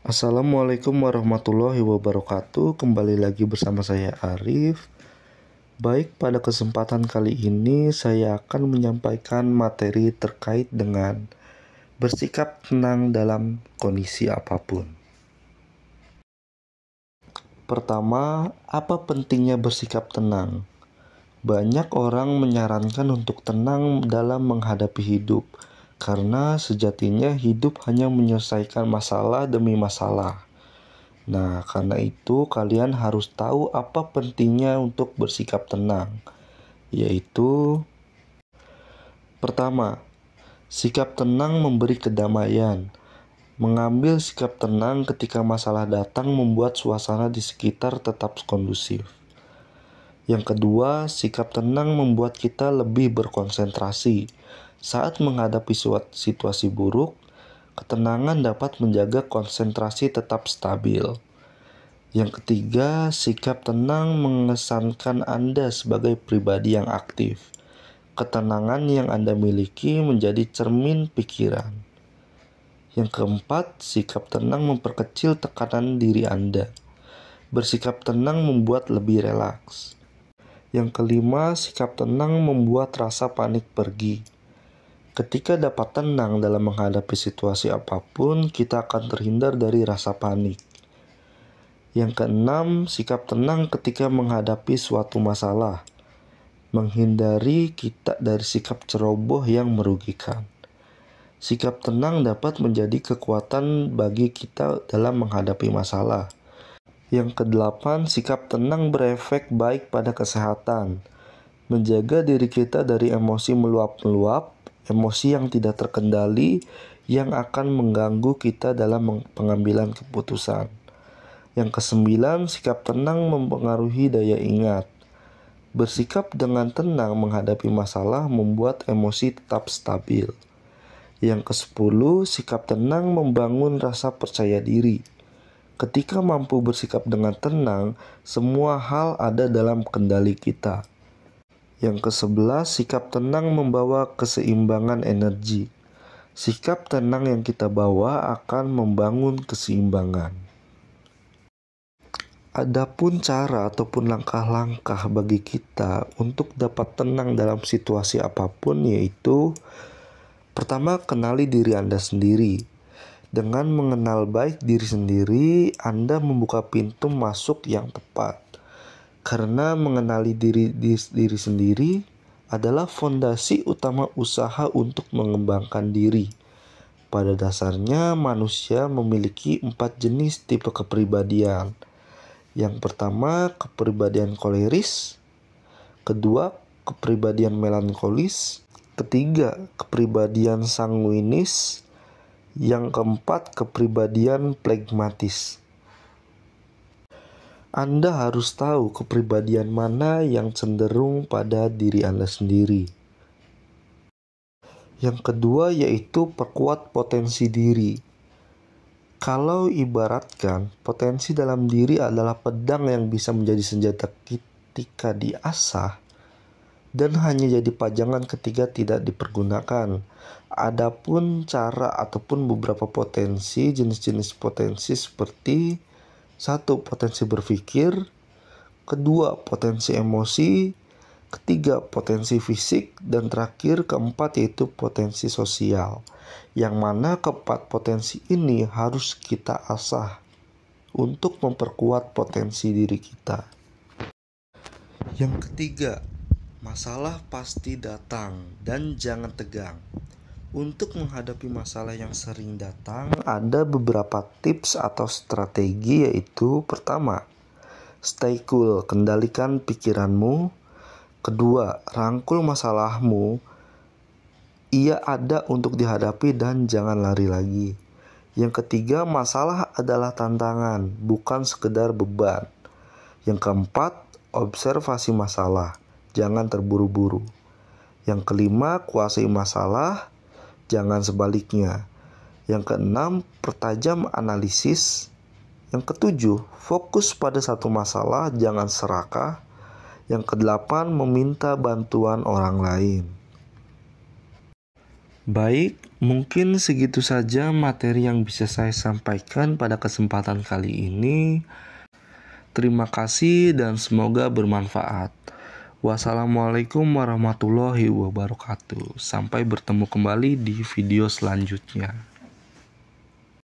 Assalamualaikum warahmatullahi wabarakatuh. Kembali lagi bersama saya Arif. Baik, pada kesempatan kali ini saya akan menyampaikan materi terkait dengan bersikap tenang dalam kondisi apapun. Pertama, apa pentingnya bersikap tenang? Banyak orang menyarankan untuk tenang dalam menghadapi hidup karena sejatinya hidup hanya menyelesaikan masalah demi masalah. Nah, karena itu kalian harus tahu apa pentingnya untuk bersikap tenang, yaitu pertama, sikap tenang memberi kedamaian. Mengambil sikap tenang ketika masalah datang membuat suasana di sekitar tetap kondusif. Yang kedua, sikap tenang membuat kita lebih berkonsentrasi saat menghadapi situasi buruk, ketenangan dapat menjaga konsentrasi tetap stabil. Yang ketiga, sikap tenang mengesankan Anda sebagai pribadi yang aktif. Ketenangan yang Anda miliki menjadi cermin pikiran. Yang keempat, sikap tenang memperkecil tekanan diri Anda. Bersikap tenang membuat lebih relaks. Yang kelima, sikap tenang membuat rasa panik pergi. Ketika dapat tenang dalam menghadapi situasi apapun, kita akan terhindar dari rasa panik. Yang keenam, sikap tenang ketika menghadapi suatu masalah. Menghindari kita dari sikap ceroboh yang merugikan. Sikap tenang dapat menjadi kekuatan bagi kita dalam menghadapi masalah. Yang kedelapan, sikap tenang berefek baik pada kesehatan. Menjaga diri kita dari emosi meluap-meluap emosi yang tidak terkendali yang akan mengganggu kita dalam pengambilan keputusan. Yang kesembilan, sikap tenang mempengaruhi daya ingat. Bersikap dengan tenang menghadapi masalah membuat emosi tetap stabil. Yang kesepuluh, sikap tenang membangun rasa percaya diri. Ketika mampu bersikap dengan tenang, semua hal ada dalam kendali kita. Yang ke-11, sikap tenang membawa keseimbangan energi. Sikap tenang yang kita bawa akan membangun keseimbangan. Adapun cara ataupun langkah-langkah bagi kita untuk dapat tenang dalam situasi apapun yaitu pertama kenali diri Anda sendiri. Dengan mengenal baik diri sendiri, Anda membuka pintu masuk yang tepat. Karena mengenali diri, diri, diri sendiri adalah fondasi utama usaha untuk mengembangkan diri. Pada dasarnya, manusia memiliki empat jenis tipe kepribadian. Yang pertama, kepribadian koleris. Kedua, kepribadian melankolis. Ketiga, kepribadian sanguinis. Yang keempat, kepribadian plegmatis. Anda harus tahu kepribadian mana yang cenderung pada diri Anda sendiri. Yang kedua yaitu perkuat potensi diri. Kalau ibaratkan, potensi dalam diri adalah pedang yang bisa menjadi senjata ketika diasah dan hanya jadi pajangan ketika tidak dipergunakan. Adapun cara ataupun beberapa potensi, jenis-jenis potensi seperti satu, potensi berpikir. Kedua, potensi emosi. Ketiga, potensi fisik. Dan terakhir, keempat yaitu potensi sosial. Yang mana keempat potensi ini harus kita asah untuk memperkuat potensi diri kita. Yang ketiga, masalah pasti datang dan jangan tegang. Untuk menghadapi masalah yang sering datang, ada beberapa tips atau strategi yaitu pertama, stay cool, kendalikan pikiranmu. Kedua, rangkul masalahmu. Ia ada untuk dihadapi dan jangan lari lagi. Yang ketiga, masalah adalah tantangan, bukan sekedar beban. Yang keempat, observasi masalah, jangan terburu-buru. Yang kelima, kuasai masalah jangan sebaliknya. Yang keenam, pertajam analisis. Yang ketujuh, fokus pada satu masalah, jangan serakah. Yang kedelapan, meminta bantuan orang lain. Baik, mungkin segitu saja materi yang bisa saya sampaikan pada kesempatan kali ini. Terima kasih, dan semoga bermanfaat. Wassalamualaikum warahmatullahi wabarakatuh. Sampai bertemu kembali di video selanjutnya.